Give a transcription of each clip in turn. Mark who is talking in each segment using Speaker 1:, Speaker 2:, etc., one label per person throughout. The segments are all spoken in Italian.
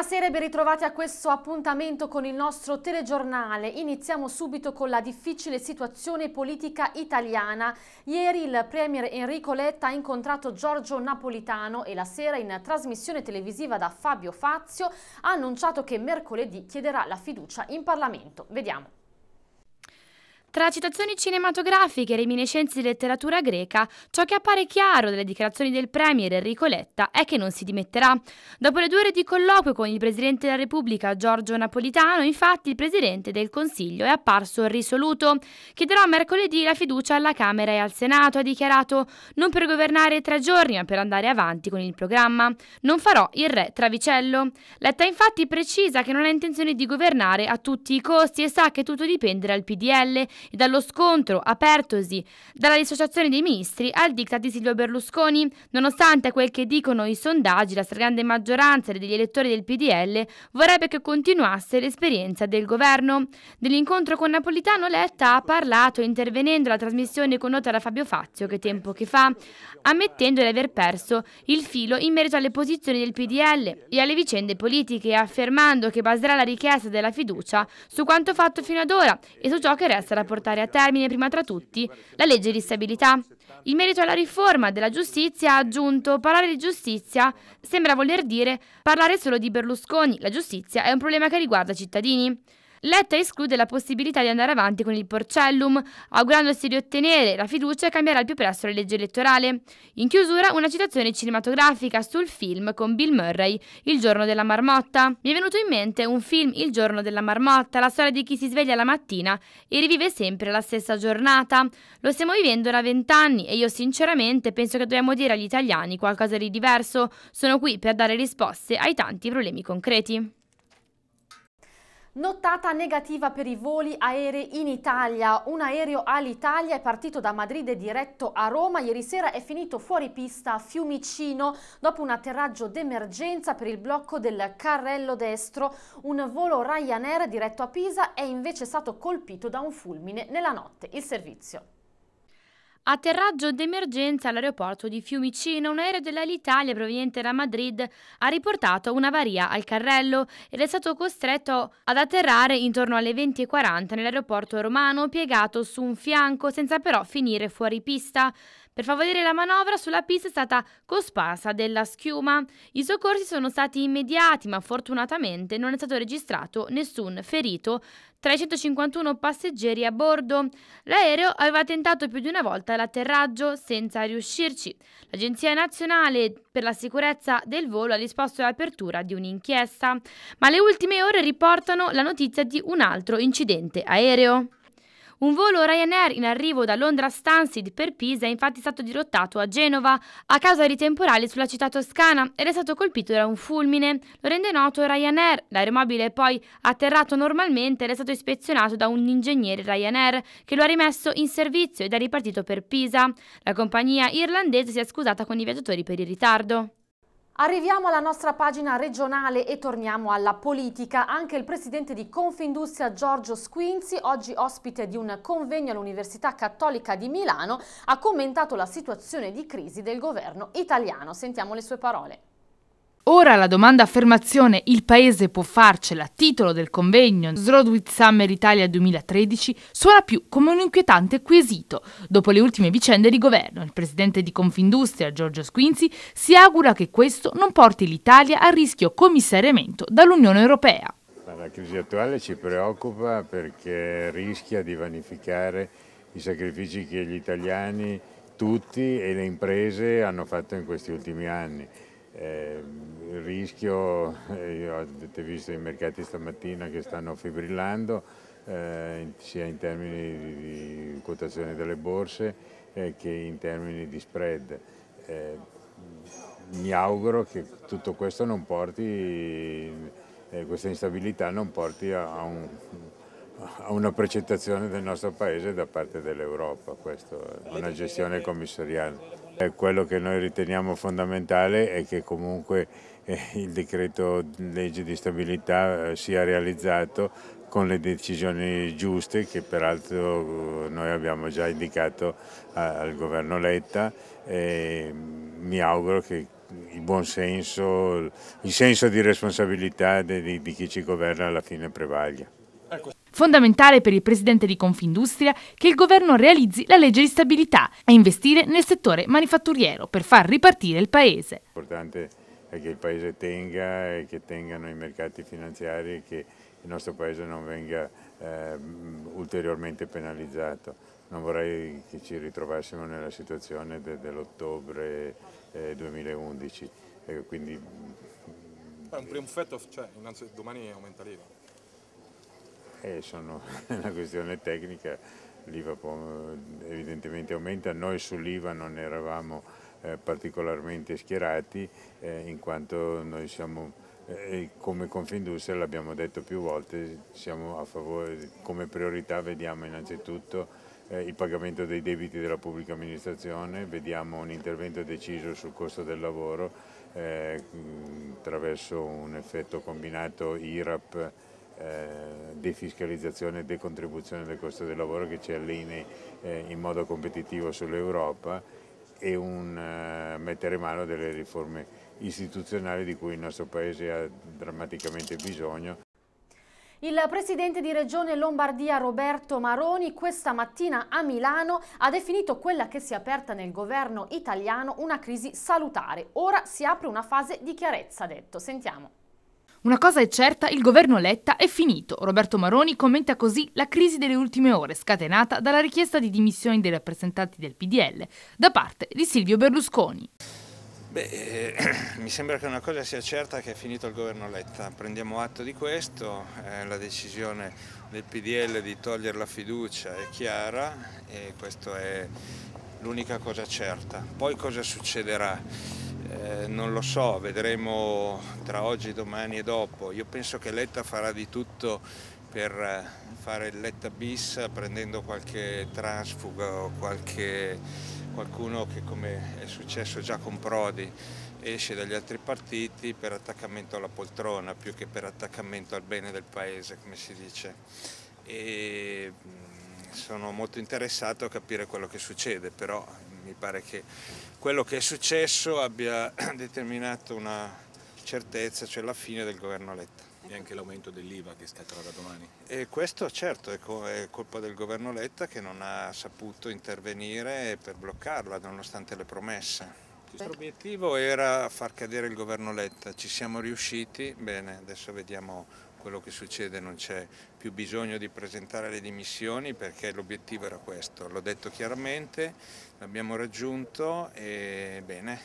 Speaker 1: Buonasera e ben ritrovati a questo appuntamento con il nostro telegiornale. Iniziamo subito con la difficile situazione politica italiana. Ieri il premier Enrico Letta ha incontrato Giorgio Napolitano e la sera in trasmissione televisiva da Fabio Fazio ha annunciato che mercoledì chiederà la fiducia in Parlamento. Vediamo.
Speaker 2: Tra citazioni cinematografiche e reminiscenze di letteratura greca, ciò che appare chiaro dalle dichiarazioni del Premier Enrico Letta è che non si dimetterà. Dopo le due ore di colloquio con il Presidente della Repubblica Giorgio Napolitano, infatti, il Presidente del Consiglio è apparso risoluto. Chiederà mercoledì la fiducia alla Camera e al Senato, ha dichiarato, non per governare tre giorni ma per andare avanti con il programma. Non farò il re travicello. Letta infatti precisa che non ha intenzione di governare a tutti i costi e sa che tutto dipende dal PDL e dallo scontro apertosi dalla dissociazione dei ministri al diktat di Silvio Berlusconi. Nonostante quel che dicono i sondaggi, la stragrande maggioranza degli elettori del PDL vorrebbe che continuasse l'esperienza del governo. Dell'incontro con Napolitano Letta ha parlato intervenendo alla trasmissione condotta da Fabio Fazio che tempo che fa, ammettendo di aver perso il filo in merito alle posizioni del PDL e alle vicende politiche, affermando che baserà la richiesta della fiducia su quanto fatto fino ad ora e su ciò che resta da portare a termine prima tra tutti la legge di stabilità. In merito alla riforma della giustizia ha aggiunto parlare di giustizia sembra voler dire parlare solo di Berlusconi, la giustizia è un problema che riguarda i cittadini. Letta esclude la possibilità di andare avanti con il Porcellum, augurandosi di ottenere la fiducia e cambiare al più presto la legge elettorale. In chiusura una citazione cinematografica sul film con Bill Murray, Il giorno della marmotta. Mi è venuto in mente un film Il giorno della marmotta, la storia di chi si sveglia la mattina e rivive sempre la stessa giornata. Lo stiamo vivendo da vent'anni e io sinceramente penso che dobbiamo dire agli italiani qualcosa di diverso. Sono qui per dare risposte ai tanti problemi concreti.
Speaker 1: Nottata negativa per i voli aerei in Italia. Un aereo all'Italia è partito da Madrid e diretto a Roma. Ieri sera è finito fuori pista a Fiumicino dopo un atterraggio d'emergenza per il blocco del carrello destro. Un volo Ryanair diretto a Pisa è invece stato colpito da un fulmine nella notte. Il servizio.
Speaker 2: Atterraggio d'emergenza all'aeroporto di Fiumicino, un aereo dell'Alitalia proveniente da Madrid ha riportato un'avaria al carrello ed è stato costretto ad atterrare intorno alle 20.40 nell'aeroporto romano, piegato su un fianco senza però finire fuori pista. Per favorire la manovra sulla pista è stata cosparsa della schiuma. I soccorsi sono stati immediati, ma fortunatamente non è stato registrato nessun ferito tra i 151 passeggeri a bordo. L'aereo aveva tentato più di una volta l'atterraggio senza riuscirci. L'Agenzia Nazionale per la Sicurezza del Volo ha disposto l'apertura di un'inchiesta, ma le ultime ore riportano la notizia di un altro incidente aereo. Un volo Ryanair in arrivo da Londra Stansted per Pisa è infatti stato dirottato a Genova a causa di temporali sulla città toscana ed è stato colpito da un fulmine. Lo rende noto Ryanair. L'aeromobile è poi atterrato normalmente ed è stato ispezionato da un ingegnere Ryanair che lo ha rimesso in servizio ed è ripartito per Pisa. La compagnia irlandese si è scusata con i viaggiatori per il ritardo.
Speaker 1: Arriviamo alla nostra pagina regionale e torniamo alla politica. Anche il presidente di Confindustria Giorgio Squinzi, oggi ospite di un convegno all'Università Cattolica di Milano, ha commentato la situazione di crisi del governo italiano. Sentiamo le sue parole.
Speaker 3: Ora la domanda affermazione Il Paese può farcela, titolo del convegno Road with Summer Italia 2013, suona più come un inquietante quesito. Dopo le ultime vicende di governo, il presidente di Confindustria, Giorgio Squinzi, si augura che questo non porti l'Italia a rischio commissariamento dall'Unione Europea.
Speaker 4: La crisi attuale ci preoccupa perché rischia di vanificare i sacrifici che gli italiani tutti e le imprese hanno fatto in questi ultimi anni eh, il rischio, eh, io avete visto i mercati stamattina che stanno fibrillando, eh, sia in termini di, di, quotazione delle borse eh, che in termini di spread. Eh, mi auguro che tutto questo non porti, questa instabilità non porti a, a, un, a una precettazione del nostro paese da parte dell'Europa, una gestione commissariale. Eh, quello che noi riteniamo fondamentale è che comunque eh, il decreto legge di stabilità eh, sia realizzato con le decisioni giuste che peraltro noi abbiamo già indicato al governo Letta e mm, mi auguro che il buon senso, il senso di responsabilità di chi ci governa alla fine prevaglia.
Speaker 3: Fondamentale per il presidente di Confindustria che il governo realizzi la legge di stabilità e investire nel settore manifatturiero per far ripartire il paese.
Speaker 4: L'importante è che il paese tenga e che tengano i mercati finanziari e che il nostro paese non venga eh, ulteriormente penalizzato. Non vorrei che ci ritrovassimo nella situazione de dell'ottobre eh, 2011. Eh, quindi...
Speaker 5: un primo effetto, cioè, domani aumenta l'IVA
Speaker 4: eh, sono una questione tecnica, l'IVA evidentemente aumenta, noi sull'IVA non eravamo eh, particolarmente schierati eh, in quanto noi siamo eh, come Confindustria l'abbiamo detto più volte, favore, come priorità vediamo innanzitutto eh, il pagamento dei debiti della pubblica amministrazione, vediamo un intervento deciso sul costo del lavoro eh, attraverso un effetto combinato IRAP eh, defiscalizzazione e decontribuzione del costo del lavoro che ci allinei eh, in modo competitivo sull'Europa e un eh, mettere mano delle riforme istituzionali di cui il nostro Paese ha drammaticamente bisogno.
Speaker 1: Il presidente di Regione Lombardia Roberto Maroni questa mattina a Milano ha definito quella che si è aperta nel governo italiano una crisi salutare. Ora si apre una fase di chiarezza, ha detto. Sentiamo.
Speaker 3: Una cosa è certa, il governo Letta è finito. Roberto Maroni commenta così la crisi delle ultime ore scatenata dalla richiesta di dimissioni dei rappresentanti del PDL da parte di Silvio Berlusconi.
Speaker 5: Beh, eh, mi sembra che una cosa sia certa che è finito il governo Letta, prendiamo atto di questo, eh, la decisione del PDL di togliere la fiducia è chiara e questa è l'unica cosa certa. Poi cosa succederà? Eh, non lo so, vedremo tra oggi, domani e dopo. Io penso che Letta farà di tutto per eh, fare il Letta bis prendendo qualche transfugo qualche, qualcuno che come è successo già con Prodi esce dagli altri partiti per attaccamento alla poltrona più che per attaccamento al bene del paese come si dice e mm, sono molto interessato a capire quello che succede però mi pare che quello che è successo abbia determinato una certezza, cioè la fine del governo Letta. E anche l'aumento dell'IVA che scatterà da domani? E questo certo è, co è colpa del governo Letta che non ha saputo intervenire per bloccarla nonostante le promesse. Il nostro obiettivo era far cadere il governo Letta, ci siamo riusciti, bene, adesso vediamo quello che succede, non c'è più bisogno di presentare le dimissioni perché l'obiettivo era questo, l'ho detto chiaramente, l'abbiamo raggiunto e bene,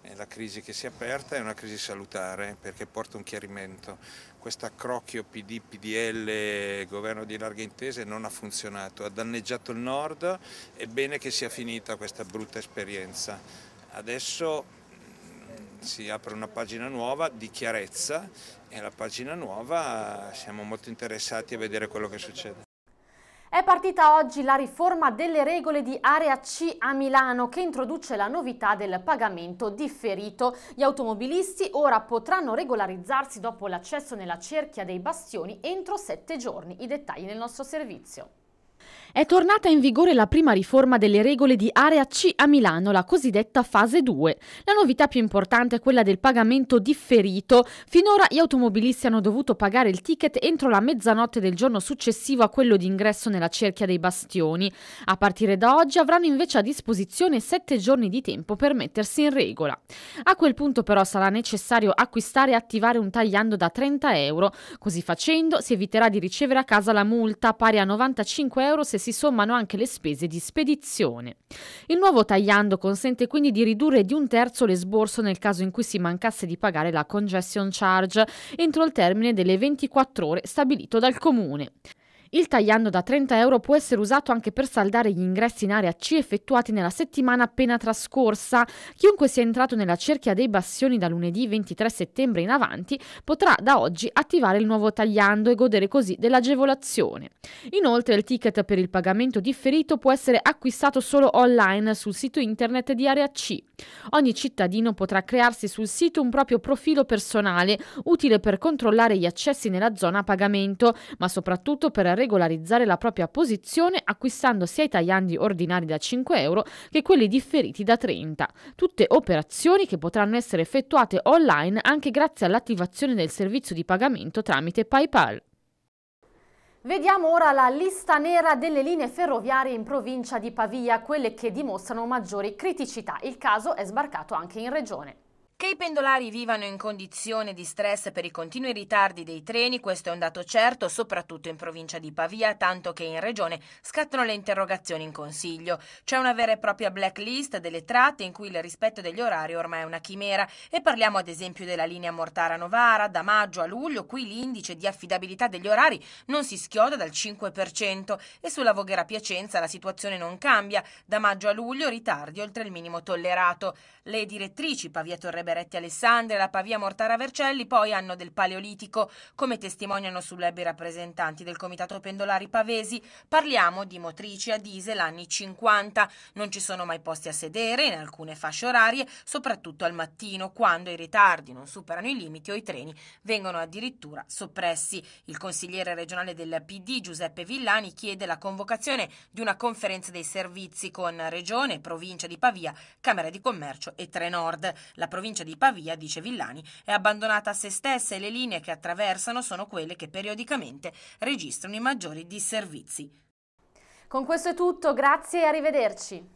Speaker 5: è la crisi che si è aperta è una crisi salutare perché porta un chiarimento. Questo accrocchio PD, PDL, governo di larghe intese non ha funzionato, ha danneggiato il nord, è bene che sia finita questa brutta esperienza. Adesso mm, si apre una pagina nuova di chiarezza e alla pagina nuova siamo molto interessati a vedere quello che succede.
Speaker 1: È partita oggi la riforma delle regole di Area C a Milano che introduce la novità del pagamento differito. Gli automobilisti ora potranno regolarizzarsi dopo l'accesso nella cerchia dei bastioni entro sette giorni. I dettagli nel nostro servizio. È tornata in vigore la prima riforma delle regole di Area C a Milano, la cosiddetta fase 2. La novità più importante è quella del pagamento differito. Finora gli automobilisti hanno dovuto pagare il ticket entro la mezzanotte del giorno successivo a quello di ingresso nella cerchia dei bastioni. A partire da oggi avranno invece a disposizione 7 giorni di tempo per mettersi in regola. A quel punto però sarà necessario acquistare e attivare un tagliando da 30 euro. Così facendo si eviterà di ricevere a casa la multa pari a 95 euro se si sommano anche le spese di spedizione. Il nuovo tagliando consente quindi di ridurre di un terzo l'esborso nel caso in cui si mancasse di pagare la congestion charge entro il termine delle 24 ore stabilito dal comune. Il tagliando da 30 euro può essere usato anche per saldare gli ingressi in area C effettuati nella settimana appena trascorsa. Chiunque sia entrato nella cerchia dei bastioni da lunedì 23 settembre in avanti potrà da oggi attivare il nuovo tagliando e godere così dell'agevolazione. Inoltre il ticket per il pagamento differito può essere acquistato solo online sul sito internet di area C. Ogni cittadino potrà crearsi sul sito un proprio profilo personale, utile per controllare gli accessi nella zona a pagamento, ma soprattutto per regolarizzare la propria posizione acquistando sia i tagliandi ordinari da 5 euro che quelli differiti da 30. Tutte operazioni che potranno essere effettuate online anche grazie all'attivazione del servizio di pagamento tramite PayPal. Vediamo ora la lista nera delle linee ferroviarie in provincia di Pavia, quelle che dimostrano maggiori criticità.
Speaker 6: Il caso è sbarcato
Speaker 1: anche in regione.
Speaker 6: Che i pendolari vivano in condizione di stress per i continui ritardi dei treni, questo è un dato certo, soprattutto in provincia di Pavia, tanto che in regione scattano le interrogazioni in consiglio. C'è una vera e propria blacklist delle tratte in cui il rispetto degli orari ormai è una chimera e parliamo ad esempio della linea Mortara-Novara, da maggio a luglio, qui l'indice di affidabilità degli orari non si schioda dal 5% e sulla Voghera-Piacenza la situazione non cambia, da maggio a luglio ritardi oltre il minimo tollerato. Le direttrici Pavia Torre Beretti Alessandria, la Pavia Mortara Vercelli, poi hanno del Paleolitico, come testimoniano sul web i rappresentanti del Comitato Pendolari Pavesi. Parliamo di motrici a diesel anni 50. Non ci sono mai posti a sedere in alcune fasce orarie, soprattutto al mattino, quando i ritardi non superano i limiti o i treni vengono addirittura soppressi. Il consigliere regionale del PD Giuseppe Villani chiede la convocazione di una conferenza dei servizi con Regione, Provincia di Pavia, Camera di Commercio e Trenord. La provincia provincia di Pavia, dice Villani, è abbandonata a se stessa e le linee che attraversano sono quelle che periodicamente registrano i maggiori disservizi.
Speaker 1: Con questo è tutto, grazie e arrivederci.